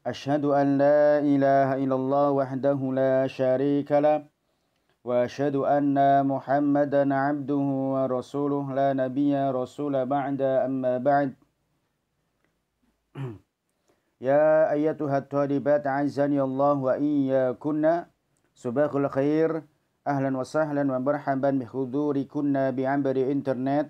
أشهد أن لا إله إلا الله وحده لا شريك له وأشهد أن محمدا عبده ورسوله لا نبي رسول بعد أما بعد يا أيتها الطالبات عزني الله وإياكن صباح الخير أهلا وسهلا ومرحبا بحضوركن بعبر الإنترنت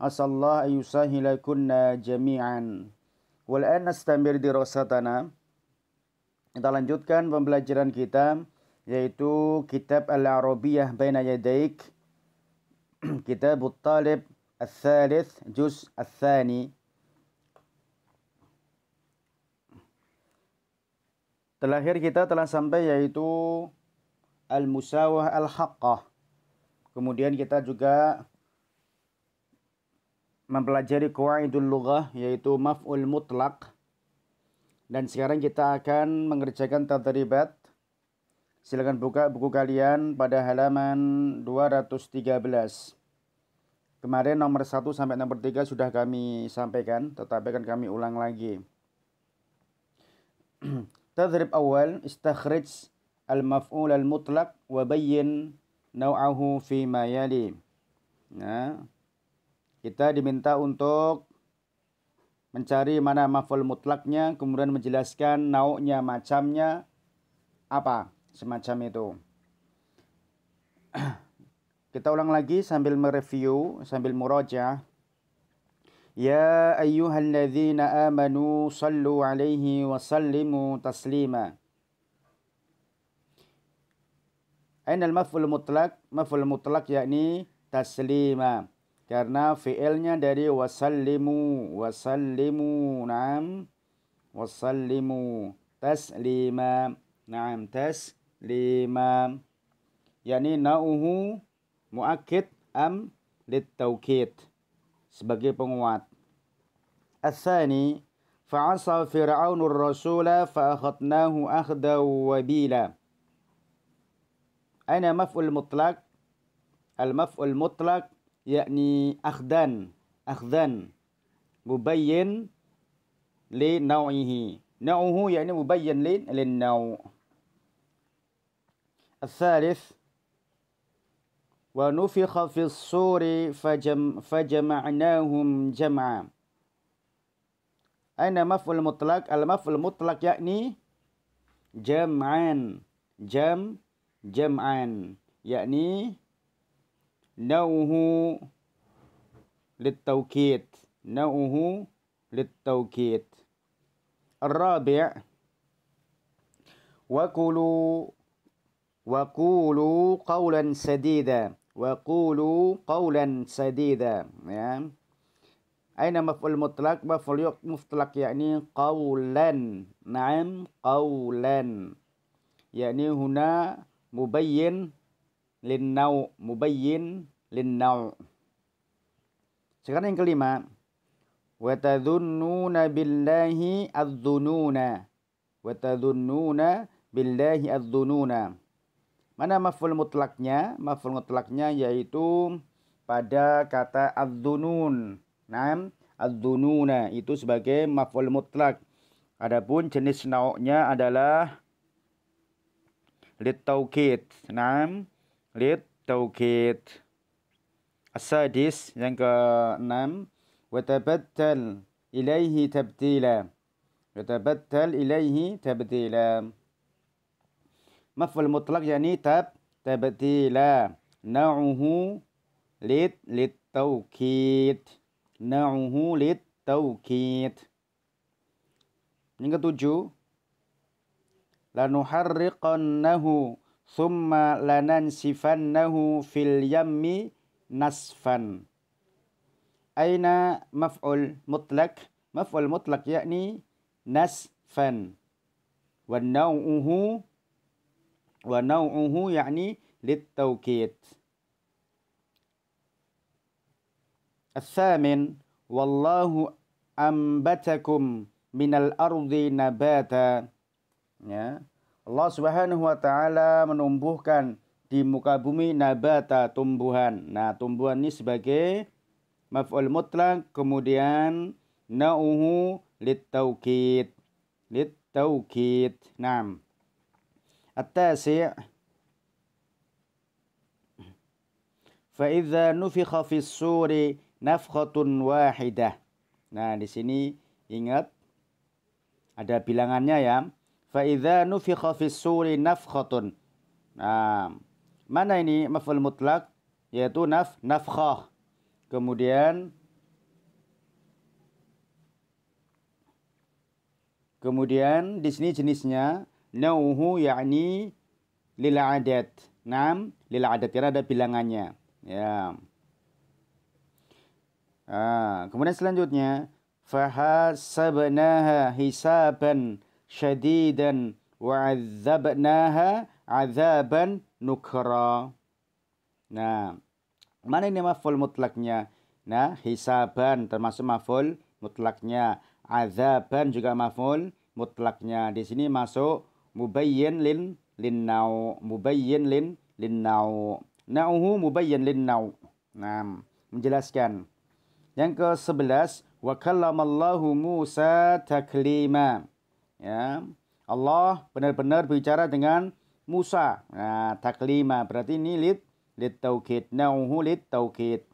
أسأل الله أن يسهلكن جميعا Wal'an nastamir Rosatana Kita lanjutkan pembelajaran kita yaitu kitab Al-Arabiyah Baina Yadaik kitab Talib Al-Thalith Juz Al-Thani Terakhir kita telah sampai yaitu Al-Musawah Al-Haqqah Kemudian kita juga mempelajari kuaidul lughah yaitu maf'ul mutlak dan sekarang kita akan mengerjakan tadribat silakan buka buku kalian pada halaman 213 Kemarin nomor 1 sampai nomor 3 sudah kami sampaikan, tetapi akan kami ulang lagi. Tadrib awal, istakhrij al-maf'ul al mutlak wa bayyin naw'ahu fi ma yali. Nah, kita diminta untuk mencari mana maful mutlaknya, kemudian menjelaskan nauknya, macamnya, apa semacam itu. Kita ulang lagi sambil mereview, sambil muraja. Ya ayyuhalladzina amanu sallu alaihi wa sallimu taslima. Aina al-maf'ul mutlak? Maf'ul mutlak yakni taslima. Karena fi'ilnya dari wasallimu, wasallimu, naam, wasallimu, taslima, naam, taslima. Yani nauhu mu'akid am litaukid sebagai penguat. Asani fa'asa fir'aunur rasula fa'akhadnahu akhda wabila. Aina maf'ul mutlak Al maf'ul mutlak yakni akhdan akhdan mubayyin li nau'ihi nau'uhu yakni mubayyin li lin nau' الثالث ونفخ في الصور فجم فجمعناهم جمعا أين مفعول مطلق المفعول مطلق يعني جمعان جم جمعان يعني نوه للتوكيد نوه للتوكيد الرابع وقولوا وقولوا قولا سديدا وقولوا قولا سديدا يعني أين مفعول مطلق مفعول مطلق يعني قولا نعم قولا يعني هنا مبين linnau mubayyin linnau sekarang yang kelima wa tadhunnuna billahi adzununa wa tadhunnuna billahi adzununa mana maf'ul mutlaknya maf'ul mutlaknya yaitu pada kata adzunun nah adzununa itu sebagai maf'ul mutlak adapun jenis nauknya adalah litaukid nah للتوكيد السادس yang keenam وتبتل إليه تبديلا وتبتل إليه تبديلا مفعول مطلق يعني تب تبتيلا نوعه لت للتوكيد نوعه للتوكيد Yang ketujuh lanuharriqannahu ثم لننسفنه في اليم نصفا أين مفعول مطلق مفعول مطلق يعني نصفا ونوعه ونوعه يعني للتوكيد الثامن والله أنبتكم من الأرض نباتا yeah. Allah Subhanahu wa taala menumbuhkan di muka bumi nabata tumbuhan. Nah, tumbuhan ini sebagai maf'ul mutlak kemudian nauhu litaukid. Litaukid. Naam. At-tasi' فإذا نفخ في suri nafkhatun wahidah. Nah, di sini ingat ada bilangannya ya. Fa'idha nufikha suri nafkhatun. Nah, mana ini maf'ul mutlak? Yaitu naf nafkhah. Kemudian Kemudian di sini jenisnya nauhu yakni lil adat. Naam, lil karena ada bilangannya. Ya. Ah, kemudian selanjutnya fahasabnaha hisaban syadidan wa azabnaha azaban nukra. Nah, mana ini maful mutlaknya? Nah, hisaban termasuk maful mutlaknya. Azaban juga maful mutlaknya. Di sini masuk mubayyin lin linnau. Mubayyin lin linnau. Nauhu mubayyin linnau. Nah, menjelaskan. Yang ke-11, wa kallamallahu Musa taklima. Ya. Allah benar-benar bicara dengan Musa. Nah, taklima berarti ini lid lid taukid. Nauhu lid taukid.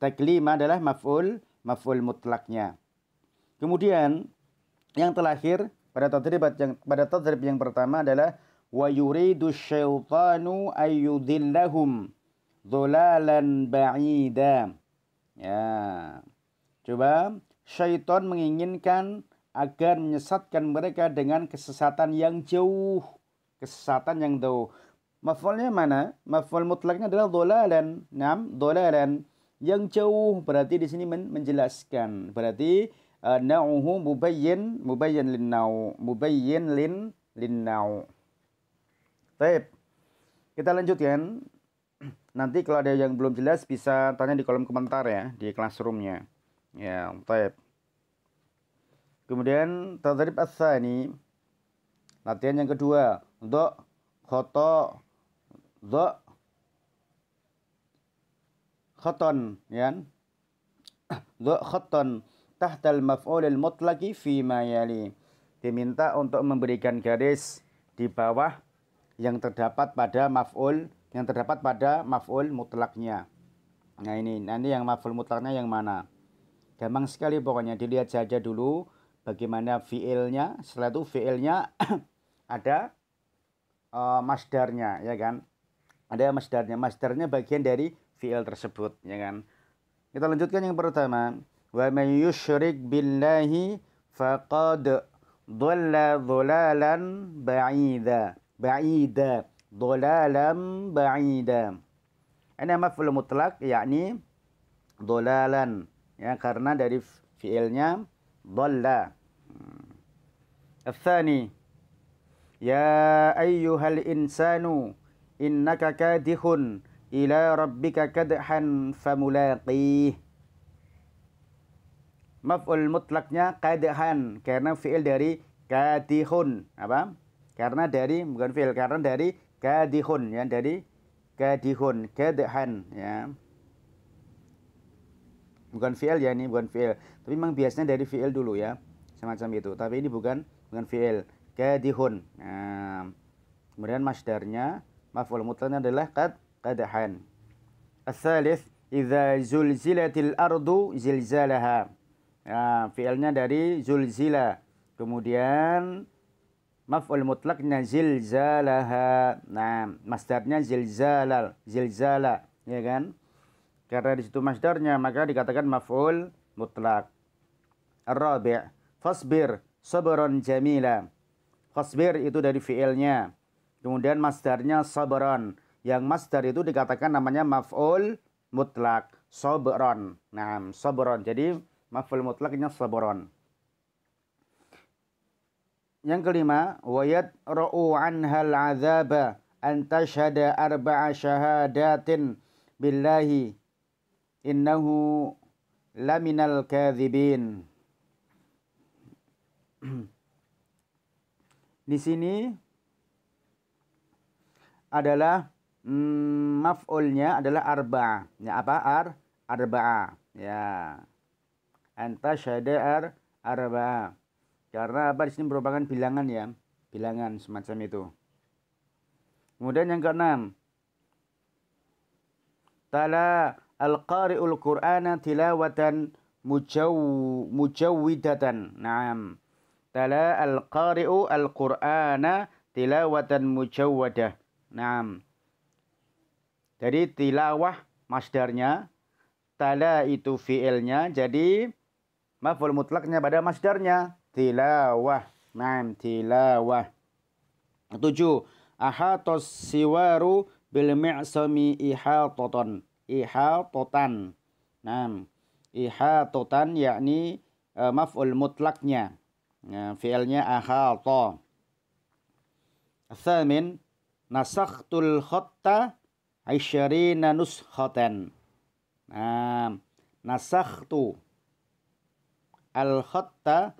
Taklima adalah maf'ul maf'ul mutlaknya. Kemudian yang terakhir pada tadrib yang pada tadrib yang pertama adalah wa yuridu syaitanu ayyudillahum dhulalan ba'ida. Ya. Coba syaitan menginginkan agar menyesatkan mereka dengan kesesatan yang jauh, kesesatan yang jauh. Mafolnya mana? Mafol mutlaknya adalah dolalan. Nam, dolalan. Yang jauh berarti di sini menjelaskan. Berarti uh, nauhu mubayyin mubayyin lin nau mubayyin lin lin nau. Baik. Kita lanjutkan. Nanti kalau ada yang belum jelas bisa tanya di kolom komentar ya di classroomnya. Ya, taip. Kemudian tadarib ini latihan yang kedua untuk khoto do khoton ya kan? do khoton tahtal maf'ulil mutlaki fi mayali diminta untuk memberikan garis di bawah yang terdapat pada maf'ul yang terdapat pada maf'ul mutlaknya. Nah ini nanti yang maf'ul mutlaknya yang mana? Gampang sekali pokoknya dilihat saja dulu bagaimana fiilnya setelah itu fiilnya ada uh, masdarnya ya kan ada masdarnya masdarnya bagian dari fiil tersebut ya kan kita lanjutkan yang pertama wa may yushrik billahi faqad dhalla dhalalan ba'ida ba'ida dhalalan ba'ida ini maf'ul mutlak yakni dhalalan ya karena dari fiilnya dhalla الثاني يا أيها الإنسان إنك كادح إلى ربك كدحا فملاقيه maf'ul mutlaknya kadahan karena fi'il dari kadihun apa karena dari bukan fi'il karena dari kadihun ya dari kadihun kadahan ya bukan fi'il ya ini bukan fi'il tapi memang biasanya dari fi'il dulu ya semacam itu tapi ini bukan bukan fiil kadihun nah, kemudian masdarnya maf'ul mutlaknya adalah kad kadahan Asalis idza zulzilatil ardu zilzalaha nah, fiilnya dari zulzila kemudian maf'ul mutlaknya zilzalaha nah masdarnya zilzalal zilzala ya kan karena di situ masdarnya maka dikatakan maf'ul mutlak Ar-rabi' Fasbir, Sabaron jamila. Fasbir itu dari fiilnya. Kemudian masdarnya Sabaron, Yang masdar itu dikatakan namanya maf'ul mutlak. Sabaron, Nah, Sabaron, Jadi maf'ul mutlaknya Sabaron. Yang kelima, wayat ra'u anhal azaba antashada arba'a syahadatin billahi innahu laminal kadhibin di sini adalah mm, maf'ulnya adalah arba. Ya apa ar? Arba. Ya. Anta syada ar arba. Karena apa di sini merupakan bilangan ya, bilangan semacam itu. Kemudian yang keenam. Tala al-qari'ul Qur'ana tilawatan mujaw mujawwidatan. Naam. Tala al-qari'u al-Qur'ana tilawatan mujawwadah. Naam. Jadi tilawah masdarnya, tala itu fi'ilnya, jadi maful mutlaknya pada masdarnya tilawah. Naam, tilawah. Tujuh. Ahatos siwaru bil mi'sami ihatoton. Ihatotan. Naam. Ihatotan yakni uh, maf'ul mutlaknya. Nah, fi'ilnya nasak tul nasakhtul khatta nanus nuskhatan. Nah, nasakhtu al khatta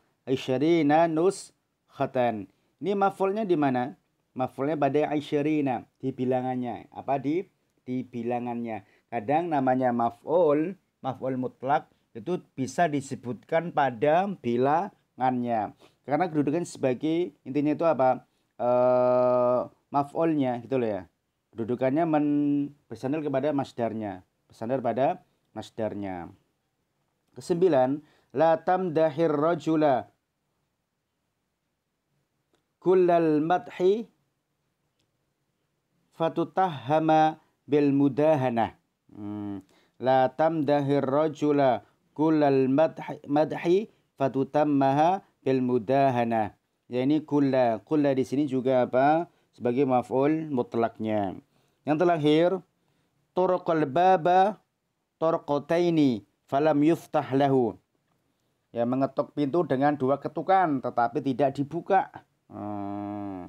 nanus nuskhatan. Ini mafolnya di mana? Mafolnya pada na. di bilangannya. Apa di di bilangannya. Kadang namanya mafol, mafol mutlak itu bisa disebutkan pada bila tangannya karena kedudukan sebagai intinya itu apa eh mafolnya gitu loh ya kedudukannya men, bersandar kepada masdarnya bersandar pada masdarnya kesembilan la rojula rajula kullal madhi hama bil mudahana hmm. la dahir rajula kullal madhi, madhi fatutammaha bil mudahana. Ya ini kulla. Kulla di sini juga apa? Sebagai maf'ul mutlaknya. Yang terakhir, turqal baba turqataini falam yuftah lahu. Ya mengetuk pintu dengan dua ketukan tetapi tidak dibuka. Hmm.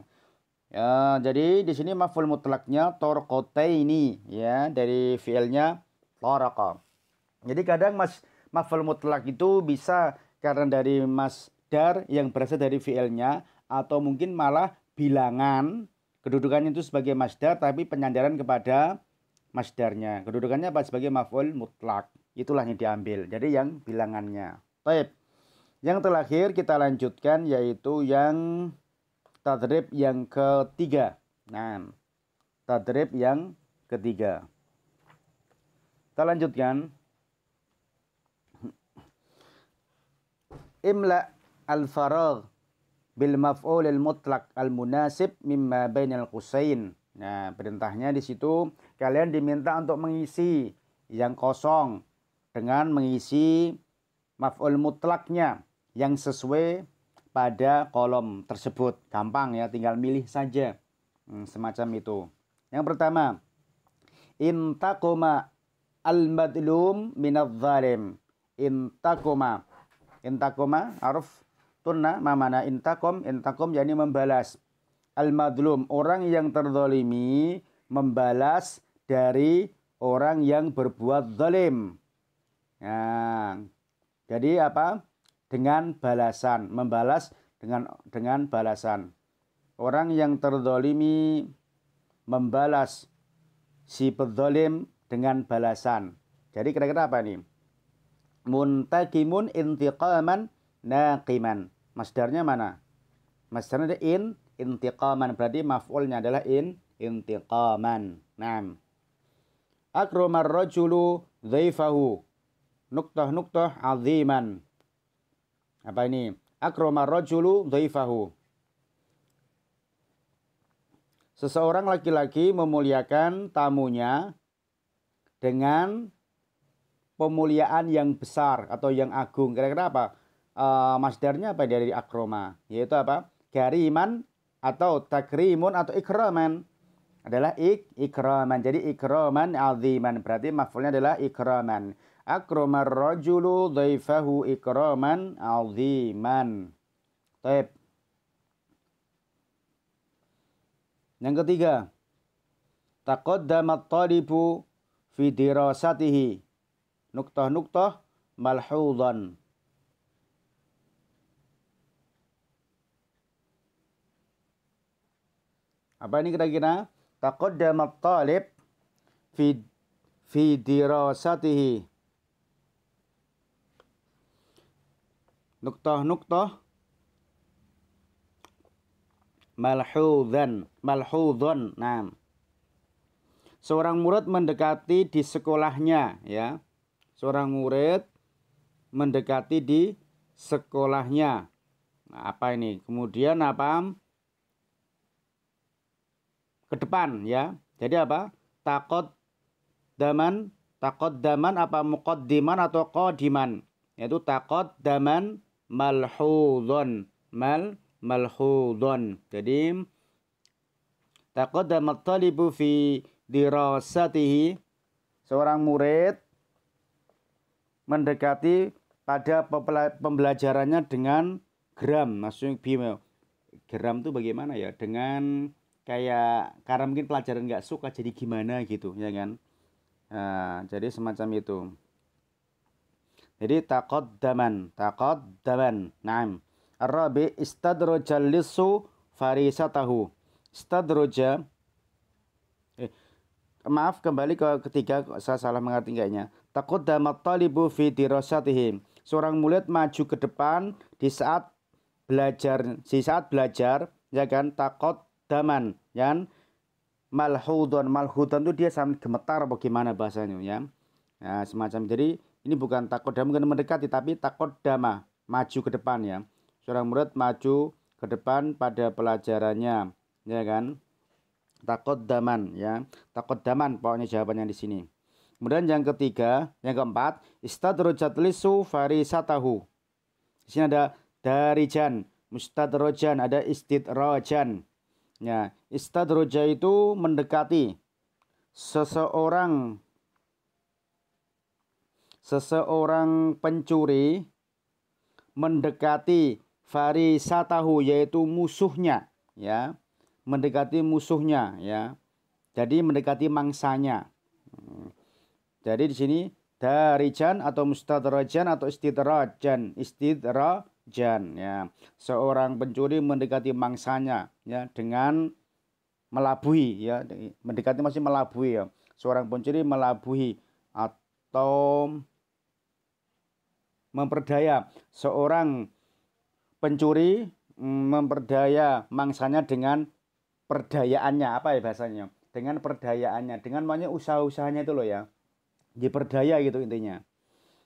Ya, jadi di sini maf'ul mutlaknya turqataini ya dari fiilnya toraqa. Jadi kadang mas maf'ul mutlak itu bisa karena dari masdar yang berasal dari VL-nya, atau mungkin malah bilangan kedudukannya itu sebagai masdar tapi penyandaran kepada masdarnya. Kedudukannya apa sebagai maf'ul mutlak. Itulah yang diambil. Jadi yang bilangannya. Baik. Yang terakhir kita lanjutkan yaitu yang tadrib yang ketiga. Nah, tadrib yang ketiga. Kita lanjutkan. imla al-faragh bil al mutlak al-munasib mimma bainal qusain. Nah, perintahnya di situ kalian diminta untuk mengisi yang kosong dengan mengisi maf'ul mutlaknya yang sesuai pada kolom tersebut. Gampang ya, tinggal milih saja. Hmm, semacam itu. Yang pertama, intakoma al-madlum minadh zalim Intakoma intakoma aruf tunna mamana intakom intakom yakni membalas al madlum orang yang terdolimi membalas dari orang yang berbuat dolim. ya. jadi apa dengan balasan membalas dengan dengan balasan orang yang terdolimi membalas si pedolim dengan balasan jadi kira-kira apa nih muntakimun intiqaman naqiman. Masdarnya mana? Masdarnya ada in intiqaman. Berarti maf'ulnya adalah in intiqaman. Naam. Akramar rajulu dhaifahu. Nuktah nuktah aziman. Apa ini? Akramar rajulu dhaifahu. Seseorang laki-laki memuliakan tamunya dengan pemuliaan yang besar atau yang agung. Kira-kira apa? E, masdarnya apa dari akroma? Yaitu apa? Gariman atau takrimun atau ikraman adalah ik ikraman. Jadi ikraman aziman berarti maf'ulnya adalah ikraman. Akroma rajulu dhaifahu ikraman aziman. Taib. Yang ketiga, taqaddama at-talibu fi nukta nukta malhudan. Apa ini kira-kira? Taqaddama talib fi fi dirasatihi. Nuktah-nuktah malhudan, malhudan. Nah, seorang murid mendekati di sekolahnya ya seorang murid mendekati di sekolahnya. Nah, apa ini? Kemudian apa? Ke depan ya. Jadi apa? takut daman, takut daman apa diman atau qadiman? Yaitu takut daman malhudon. Mal malhudon. Jadi takut daman talibu fi dirasatihi seorang murid mendekati pada pembelajarannya dengan gram maksudnya bimbel gram tuh bagaimana ya dengan kayak karena mungkin pelajaran nggak suka jadi gimana gitu ya kan nah, jadi semacam itu jadi takot daman takot daman naim arabi istadroja lisu tahu istadroja eh, maaf kembali ke ketiga saya salah mengerti kayaknya Takut damat talibu fi dirosatihim. Seorang murid maju ke depan di saat belajar, di saat belajar, ya kan? Takut daman, ya kan? Malhudon, malhudon itu dia sampai gemetar bagaimana bahasanya ya. Nah, semacam jadi ini bukan takut daman, mungkin mendekati tapi takut damah maju ke depan ya. Seorang murid maju ke depan pada pelajarannya, ya kan? Takut daman ya. Takut daman pokoknya jawabannya di sini. Kemudian yang ketiga, yang keempat, istadrojat lisu farisatahu. Di sini ada darijan, mustadrojan, ada istidrojan. Ya, istadroja itu mendekati seseorang seseorang pencuri mendekati farisatahu yaitu musuhnya ya mendekati musuhnya ya jadi mendekati mangsanya hmm. Jadi di sini darijan atau mustadrajan atau istidrajan, istidrajan ya. Seorang pencuri mendekati mangsanya ya dengan melabui ya, mendekati masih melabui ya. Seorang pencuri melabui atau memperdaya seorang pencuri mm, memperdaya mangsanya dengan perdayaannya apa ya bahasanya dengan perdayaannya dengan banyak usaha-usahanya itu loh ya diperdaya gitu intinya.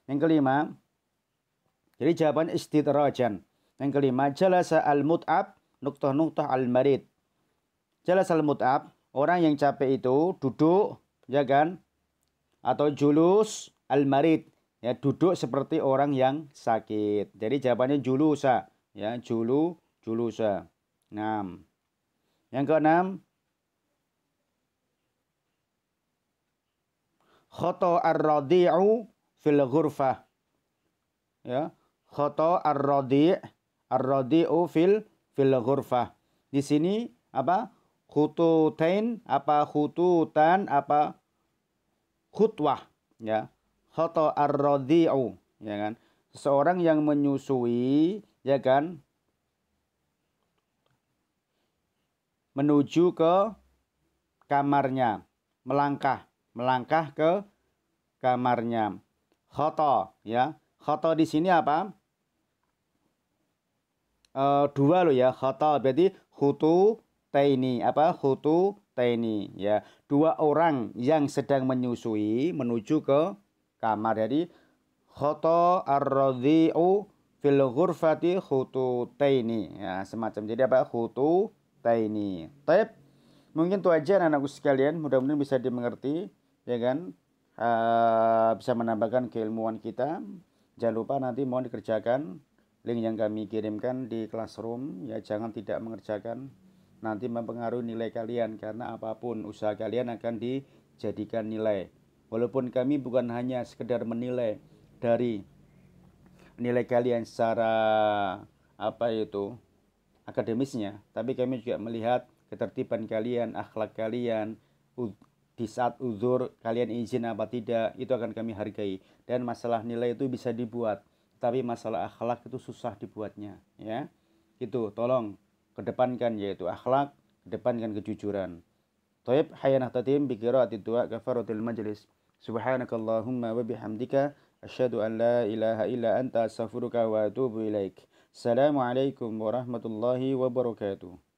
Yang kelima, jadi jawaban istidrajan. Yang kelima, jalasa al-mut'ab nuktah-nuktah al-marid. Jalasa al-mut'ab, orang yang capek itu duduk, ya kan? Atau julus al-marid, ya duduk seperti orang yang sakit. Jadi jawabannya julusa, ya julu julusa. enam Yang keenam, khoto ar-radi'u fil ghurfah. Ya, khoto ar-radi' ar-radi'u fil fil ghurfah. Di sini apa? Khututain apa khututan apa khutwah ya. Khoto ar-radi'u ya kan. Seorang yang menyusui ya kan menuju ke kamarnya melangkah melangkah ke kamarnya. Khoto ya. Khoto di sini apa? E, dua loh ya. Khoto berarti hutu taini apa? Hutu taini ya. Dua orang yang sedang menyusui menuju ke kamar. Jadi khoto arrodiu fil ghurfati taini. ya semacam jadi apa taini. Tapi Mungkin itu aja anak-anakku sekalian, mudah-mudahan bisa dimengerti ya kan uh, bisa menambahkan keilmuan kita jangan lupa nanti mohon dikerjakan link yang kami kirimkan di classroom ya jangan tidak mengerjakan nanti mempengaruhi nilai kalian karena apapun usaha kalian akan dijadikan nilai walaupun kami bukan hanya sekedar menilai dari nilai kalian secara apa itu akademisnya tapi kami juga melihat ketertiban kalian akhlak kalian di saat uzur kalian izin apa tidak itu akan kami hargai dan masalah nilai itu bisa dibuat tapi masalah akhlak itu susah dibuatnya ya itu tolong kedepankan yaitu akhlak kedepankan kejujuran Taib hayana tatim bi qiraati du'a majlis subhanakallahumma wa bihamdika asyhadu an la ilaha illa anta astaghfiruka wa atubu ilaik assalamu alaikum warahmatullahi wabarakatuh